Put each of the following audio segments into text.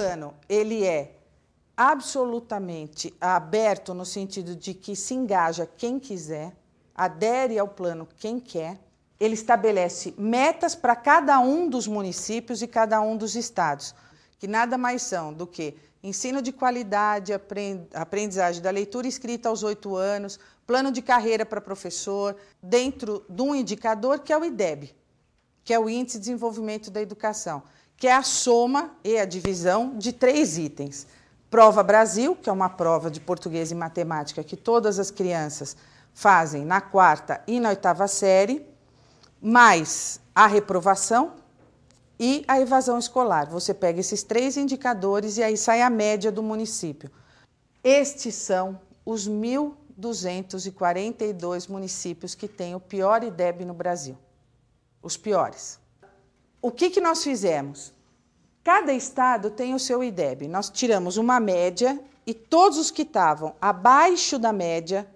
plano ele é absolutamente aberto no sentido de que se engaja quem quiser, adere ao plano quem quer. Ele estabelece metas para cada um dos municípios e cada um dos estados, que nada mais são do que ensino de qualidade, aprendizagem da leitura escrita aos oito anos, plano de carreira para professor, dentro de um indicador que é o IDEB, que é o Índice de Desenvolvimento da Educação que é a soma e a divisão de três itens. Prova Brasil, que é uma prova de português e matemática que todas as crianças fazem na quarta e na oitava série, mais a reprovação e a evasão escolar. Você pega esses três indicadores e aí sai a média do município. Estes são os 1.242 municípios que têm o pior IDEB no Brasil. Os piores o que, que nós fizemos? Cada estado tem o seu IDEB. Nós tiramos uma média e todos os que estavam abaixo da média,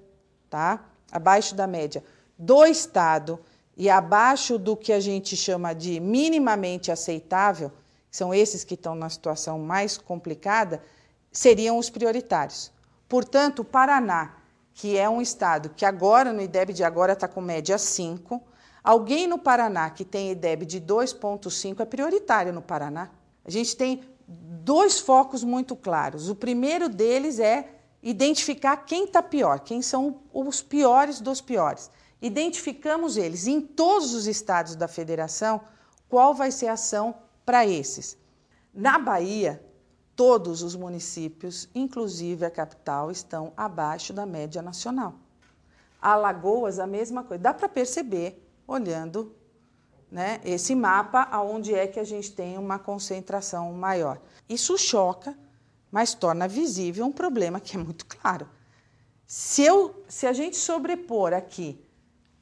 tá? Abaixo da média do estado e abaixo do que a gente chama de minimamente aceitável, são esses que estão na situação mais complicada, seriam os prioritários. Portanto, o Paraná, que é um estado que agora no IDEB de agora está com média 5, Alguém no Paraná que tem IDEB de 2,5 é prioritário no Paraná. A gente tem dois focos muito claros. O primeiro deles é identificar quem está pior, quem são os piores dos piores. Identificamos eles em todos os estados da federação, qual vai ser a ação para esses. Na Bahia, todos os municípios, inclusive a capital, estão abaixo da média nacional. Alagoas, a mesma coisa. Dá para perceber olhando né, esse mapa aonde é que a gente tem uma concentração maior. Isso choca, mas torna visível um problema que é muito claro. Se, eu, se a gente sobrepor aqui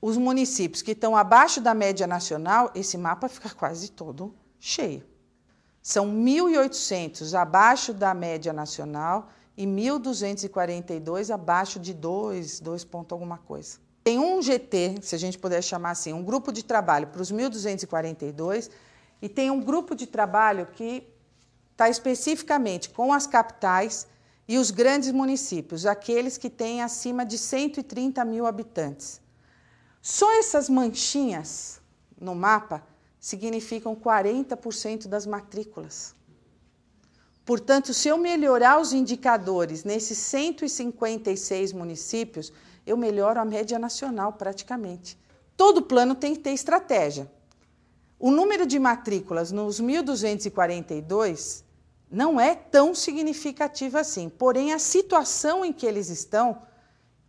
os municípios que estão abaixo da média nacional, esse mapa fica quase todo cheio. São 1.800 abaixo da média nacional e 1.242 abaixo de 2, 2 ponto alguma coisa tem um GT, se a gente puder chamar assim, um grupo de trabalho para os 1.242, e tem um grupo de trabalho que está especificamente com as capitais e os grandes municípios, aqueles que têm acima de 130 mil habitantes. Só essas manchinhas no mapa significam 40% das matrículas. Portanto, se eu melhorar os indicadores nesses 156 municípios, eu melhoro a média nacional praticamente. Todo plano tem que ter estratégia. O número de matrículas nos 1242 não é tão significativo assim, porém a situação em que eles estão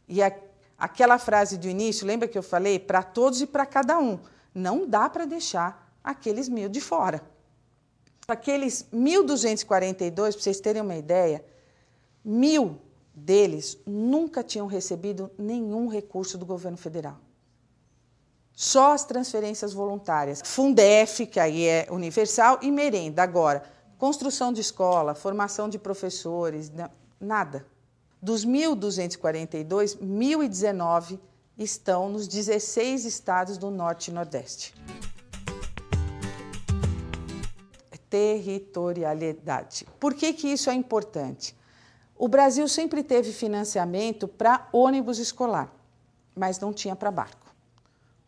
e a, aquela frase do início, lembra que eu falei para todos e para cada um, não dá para deixar aqueles mil de fora. Aqueles 1242, para vocês terem uma ideia, mil deles nunca tinham recebido nenhum recurso do governo federal. Só as transferências voluntárias. Fundef, que aí é universal, e merenda. Agora, construção de escola, formação de professores, nada. Dos 1.242, 1.019 estão nos 16 estados do Norte e Nordeste. É territorialidade. Por que, que isso é importante? O Brasil sempre teve financiamento para ônibus escolar, mas não tinha para barco.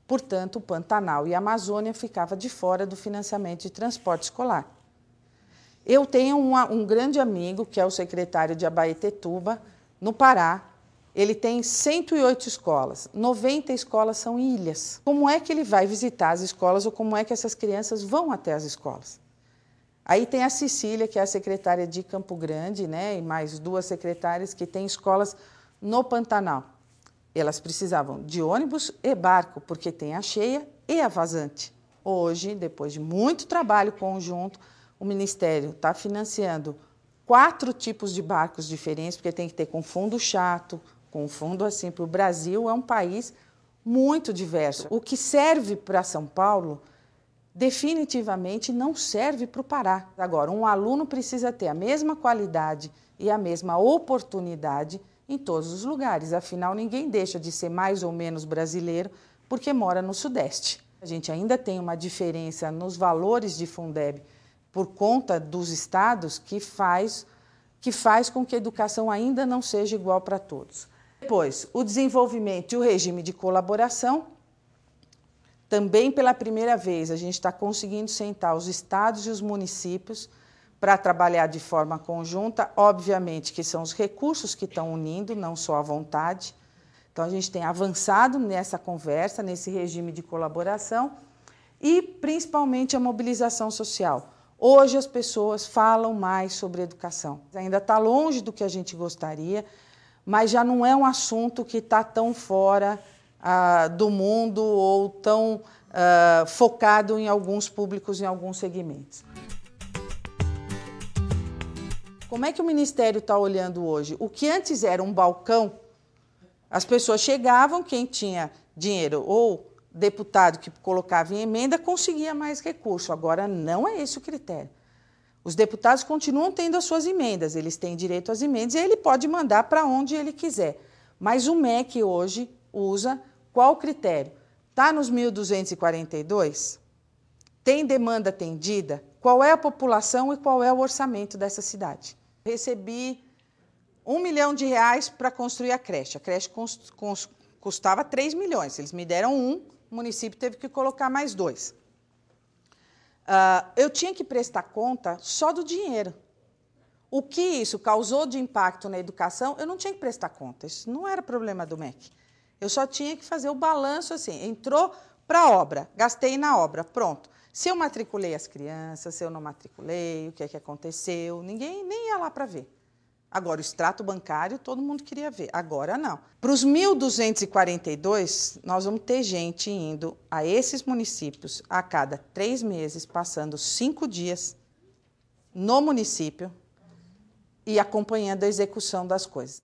Portanto, o Pantanal e a Amazônia ficava de fora do financiamento de transporte escolar. Eu tenho uma, um grande amigo, que é o secretário de Abaetetuba, no Pará. Ele tem 108 escolas, 90 escolas são ilhas. Como é que ele vai visitar as escolas ou como é que essas crianças vão até as escolas? Aí tem a Cecília, que é a secretária de Campo Grande, né, e mais duas secretárias que têm escolas no Pantanal. Elas precisavam de ônibus e barco, porque tem a cheia e a vazante. Hoje, depois de muito trabalho conjunto, o Ministério está financiando quatro tipos de barcos diferentes, porque tem que ter com fundo chato, com fundo assim, para o Brasil é um país muito diverso. O que serve para São Paulo definitivamente não serve para o Pará. Agora, um aluno precisa ter a mesma qualidade e a mesma oportunidade em todos os lugares. Afinal, ninguém deixa de ser mais ou menos brasileiro porque mora no Sudeste. A gente ainda tem uma diferença nos valores de Fundeb por conta dos estados que faz que faz com que a educação ainda não seja igual para todos. Depois, o desenvolvimento e o regime de colaboração, também pela primeira vez, a gente está conseguindo sentar os estados e os municípios para trabalhar de forma conjunta. Obviamente que são os recursos que estão unindo, não só a vontade. Então, a gente tem avançado nessa conversa, nesse regime de colaboração e principalmente a mobilização social. Hoje as pessoas falam mais sobre educação. Ainda está longe do que a gente gostaria, mas já não é um assunto que está tão fora ah, do mundo ou tão ah, focado em alguns públicos, em alguns segmentos. Como é que o Ministério está olhando hoje? O que antes era um balcão, as pessoas chegavam, quem tinha dinheiro ou deputado que colocava em emenda conseguia mais recurso. Agora não é esse o critério. Os deputados continuam tendo as suas emendas, eles têm direito às emendas e ele pode mandar para onde ele quiser. Mas o MEC hoje usa qual critério? Está nos 1.242? Tem demanda atendida? Qual é a população e qual é o orçamento dessa cidade? Recebi um milhão de reais para construir a creche. A creche custava 3 milhões, eles me deram um, o município teve que colocar mais dois. Uh, eu tinha que prestar conta só do dinheiro. O que isso causou de impacto na educação, eu não tinha que prestar conta. Isso não era problema do MEC. Eu só tinha que fazer o balanço assim, entrou para a obra, gastei na obra, pronto. Se eu matriculei as crianças, se eu não matriculei, o que é que aconteceu, ninguém nem ia lá para ver. Agora, o extrato bancário todo mundo queria ver, agora não. Para os 1.242, nós vamos ter gente indo a esses municípios a cada três meses, passando cinco dias no município e acompanhando a execução das coisas.